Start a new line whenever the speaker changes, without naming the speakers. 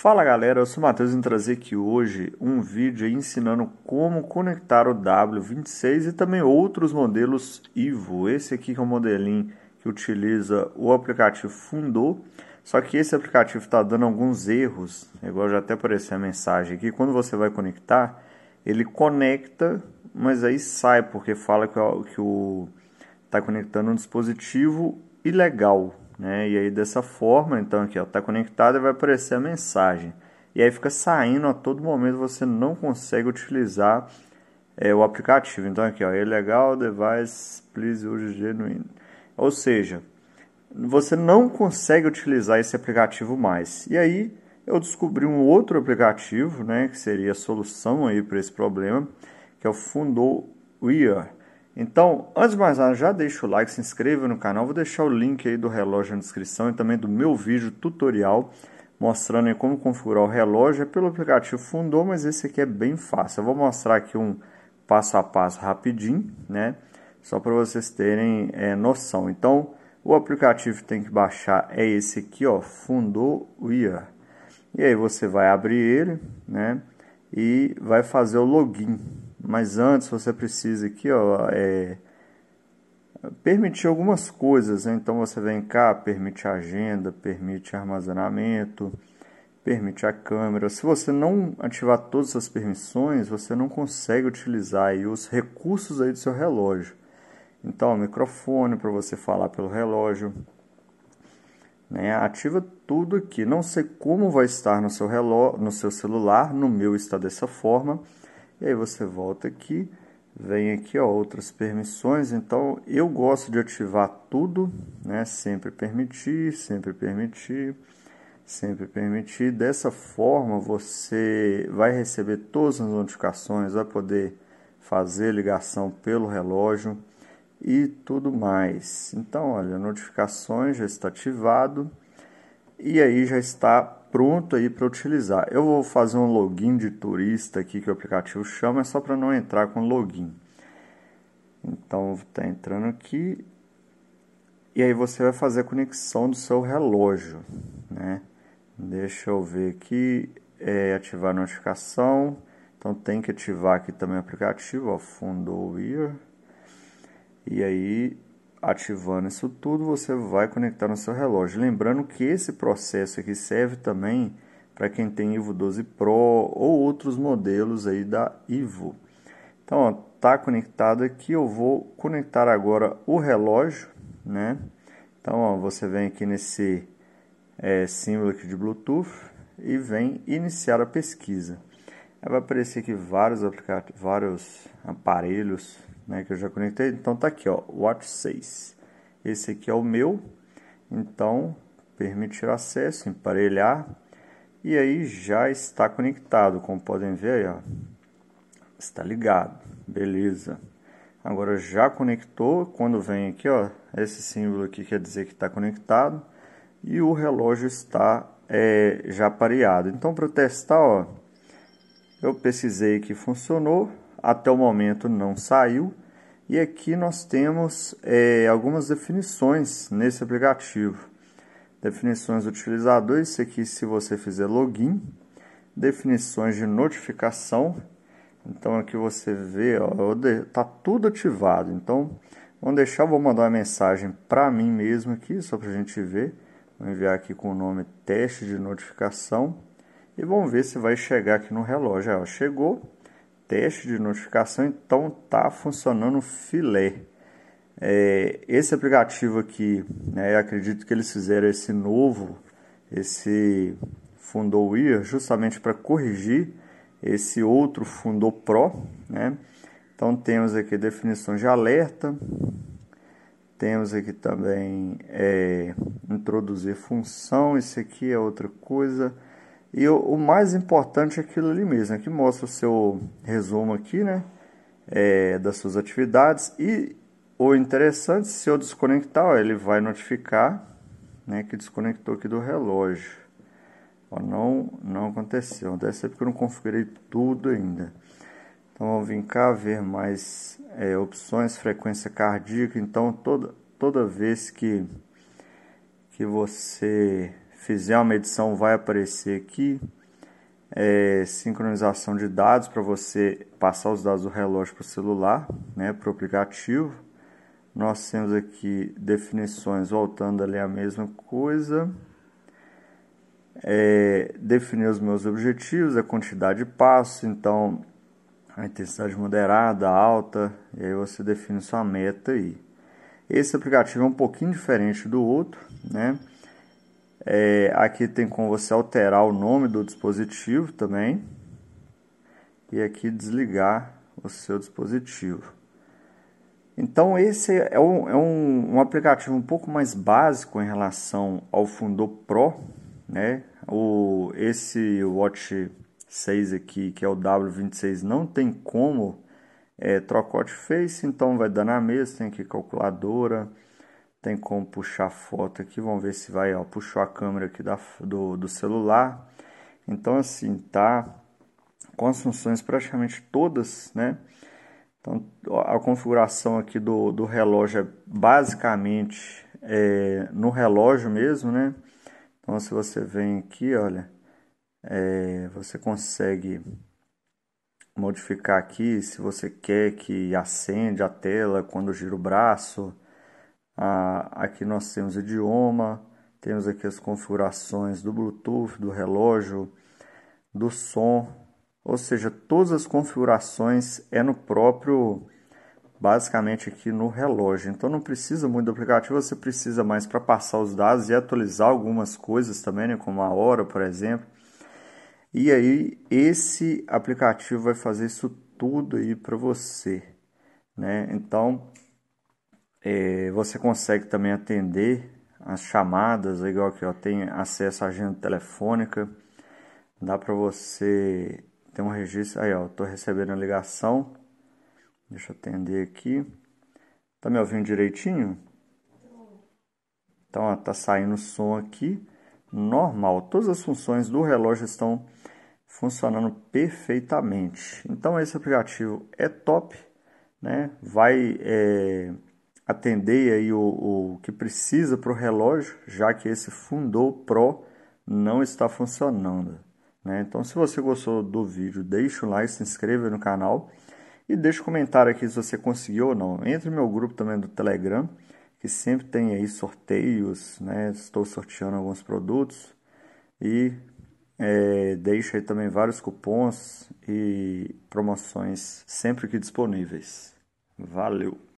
Fala galera, eu sou o Matheus e trazer aqui hoje um vídeo ensinando como conectar o W26 e também outros modelos Ivo. Esse aqui que é um modelinho que utiliza o aplicativo Fundo, só que esse aplicativo está dando alguns erros, igual já até apareceu a mensagem aqui, quando você vai conectar, ele conecta, mas aí sai, porque fala que, é que o está conectando um dispositivo ilegal, né? E aí dessa forma, então aqui, ó, tá conectado e vai aparecer a mensagem. E aí fica saindo a todo momento, você não consegue utilizar é, o aplicativo. Então aqui, ó, é legal, device, please use genuine. Ou seja, você não consegue utilizar esse aplicativo mais. E aí eu descobri um outro aplicativo, né, que seria a solução aí para esse problema, que é o Fundoware. Então, antes de mais nada, já deixa o like, se inscreva no canal, vou deixar o link aí do relógio na descrição e também do meu vídeo tutorial mostrando como configurar o relógio, é pelo aplicativo Fundo, mas esse aqui é bem fácil. Eu vou mostrar aqui um passo a passo rapidinho, né? Só para vocês terem é, noção. Então, o aplicativo que tem que baixar é esse aqui, ó, Fundo Wear. E aí você vai abrir ele, né? E vai fazer o login, mas antes você precisa aqui, ó, é, permitir algumas coisas. Né? Então você vem cá, permite agenda, permite armazenamento, permite a câmera. Se você não ativar todas as permissões, você não consegue utilizar os recursos aí do seu relógio. Então, microfone para você falar pelo relógio. Né? Ativa tudo aqui. Não sei como vai estar no seu relógio, no seu celular, no meu está dessa forma e aí você volta aqui, vem aqui ó, outras permissões. Então eu gosto de ativar tudo, né? Sempre permitir, sempre permitir, sempre permitir. Dessa forma você vai receber todas as notificações, vai poder fazer ligação pelo relógio e tudo mais. Então, olha, notificações já está ativado e aí já está pronto aí para utilizar. Eu vou fazer um login de turista aqui que o aplicativo chama, é só para não entrar com login. Então está entrando aqui e aí você vai fazer a conexão do seu relógio, né? Deixa eu ver aqui, é, ativar a notificação. Então tem que ativar aqui também o aplicativo, ó, Fundou Ear. E aí ativando isso tudo, você vai conectar no seu relógio. Lembrando que esse processo aqui serve também para quem tem Ivo 12 Pro ou outros modelos aí da Ivo. Então, tá conectado aqui, eu vou conectar agora o relógio, né? Então, ó, você vem aqui nesse é, símbolo aqui de Bluetooth e vem iniciar a pesquisa. Vai aparecer aqui vários, vários aparelhos né, que eu já conectei. Então tá aqui, ó, Watch 6. Esse aqui é o meu, então permitir acesso, emparelhar. E aí já está conectado, como podem ver aí, ó. Está ligado, beleza. Agora já conectou, quando vem aqui, ó, esse símbolo aqui quer dizer que está conectado. E o relógio está é, já pareado. Então para testar, ó, eu pesquisei que funcionou, até o momento não saiu. E aqui nós temos é, algumas definições nesse aplicativo. Definições do utilizador, isso aqui se você fizer login. Definições de notificação. Então aqui você vê, está tudo ativado. Então vamos deixar, vou mandar uma mensagem para mim mesmo aqui, só para a gente ver. Vou enviar aqui com o nome teste de notificação e vamos ver se vai chegar aqui no relógio. Ah, chegou teste de notificação, então tá funcionando filé. É, esse aplicativo aqui, né, acredito que eles fizeram esse novo, esse fundoir IR, justamente para corrigir esse outro fundo Pro, né? Então temos aqui definição de alerta, temos aqui também é, introduzir função, isso aqui é outra coisa. E o, o, mais importante é aquilo ali mesmo, é que mostra o seu resumo aqui, né? É, das suas atividades. E o interessante, se eu desconectar, ó, ele vai notificar né, que desconectou aqui do relógio. Ó, não, não aconteceu. Deve ser porque eu não configurei tudo ainda. Então vamos vir cá ver mais é, opções, frequência cardíaca. Então toda, toda vez que, que você fizer uma edição, vai aparecer aqui. É, sincronização de dados para você passar os dados do relógio para o celular, né, para o aplicativo. Nós temos aqui definições, voltando ali a mesma coisa. É, definir os meus objetivos, a quantidade de passos, então a intensidade moderada, alta, e aí você define sua meta aí. Esse aplicativo é um pouquinho diferente do outro, né? É, aqui tem como você alterar o nome do dispositivo também. E aqui desligar o seu dispositivo. Então esse é, um, é um, um, aplicativo um pouco mais básico em relação ao Fundo Pro, né? O, esse Watch 6 aqui, que é o W26, não tem como é, trocar de face, então vai dar na mesa, tem aqui calculadora, tem como puxar foto aqui, vamos ver se vai, ó, puxou a câmera aqui da, do, do celular. Então assim, tá com as funções praticamente todas, né? Então, a configuração aqui do, do relógio é basicamente é, no relógio mesmo, né? Então, se você vem aqui, olha, é, você consegue modificar aqui se você quer que acende a tela quando gira o braço, ah, aqui nós temos o idioma, temos aqui as configurações do Bluetooth, do relógio, do som, ou seja, todas as configurações é no próprio, basicamente aqui no relógio. Então não precisa muito do aplicativo, você precisa mais para passar os dados e atualizar algumas coisas também, né, como a hora, por exemplo. E aí esse aplicativo vai fazer isso tudo aí para você, né? Então é, você consegue também atender as chamadas, é igual que eu tem acesso à agenda telefônica. Dá para você ter um registro. Aí, ó, tô recebendo a ligação. Deixa eu atender aqui. Tá me ouvindo direitinho? Então, ó, tá saindo o som aqui. Normal. Todas as funções do relógio estão funcionando perfeitamente. Então, esse aplicativo é top, né? Vai é, atender aí o, o que precisa para o relógio, já que esse Fundou Pro não está funcionando. Né? Então, se você gostou do vídeo, deixa o like, se inscreva no canal e deixa um comentário aqui se você conseguiu ou não. Entre no meu grupo também do Telegram, que sempre tem aí sorteios, né? estou sorteando alguns produtos e é, deixa aí também vários cupons e promoções sempre que disponíveis. Valeu!